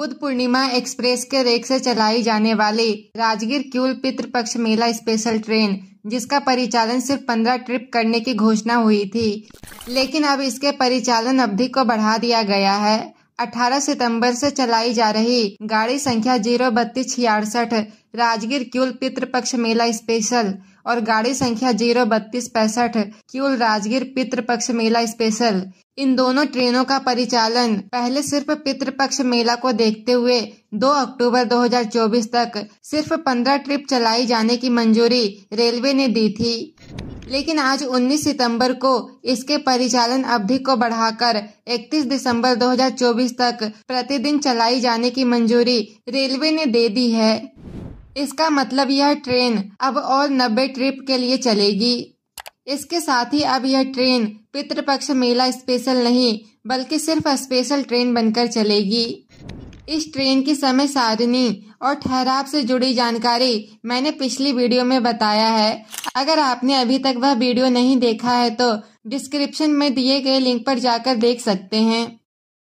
Buddha Purnima express के rake से चलाई जाने वाली राजगीर क्यूल पितृपक्ष मेला स्पेशल ट्रेन जिसका परिचालन सिर्फ पंद्रह ट्रिप करने की घोषणा हुई थी लेकिन अब इसके परिचालन अवधि को बढ़ा दिया गया है 18 सितंबर से चलाई जा रही गाड़ी संख्या जीरो बत्तीस छियासठ राजगीर क्यूल पितृपक्ष पक्ष मेला स्पेशल और गाड़ी संख्या जीरो बत्तीस पैंसठ क्यूल राजगीर पितृपक्ष मेला स्पेशल इन दोनों ट्रेनों का परिचालन पहले सिर्फ पितृपक्ष मेला को देखते हुए 2 अक्टूबर 2024 तक सिर्फ 15 ट्रिप चलाई जाने की मंजूरी रेलवे ने दी थी लेकिन आज 19 सितंबर को इसके परिचालन अवधि को बढ़ाकर 31 दिसंबर 2024 तक प्रतिदिन चलाई जाने की मंजूरी रेलवे ने दे दी है इसका मतलब यह ट्रेन अब और 90 ट्रिप के लिए चलेगी इसके साथ ही अब यह ट्रेन पितृपक्ष मेला स्पेशल नहीं बल्कि सिर्फ स्पेशल ट्रेन बनकर चलेगी इस ट्रेन की समय सारिणी और ठहराव से जुड़ी जानकारी मैंने पिछली वीडियो में बताया है अगर आपने अभी तक वह वीडियो नहीं देखा है तो डिस्क्रिप्शन में दिए गए लिंक पर जाकर देख सकते हैं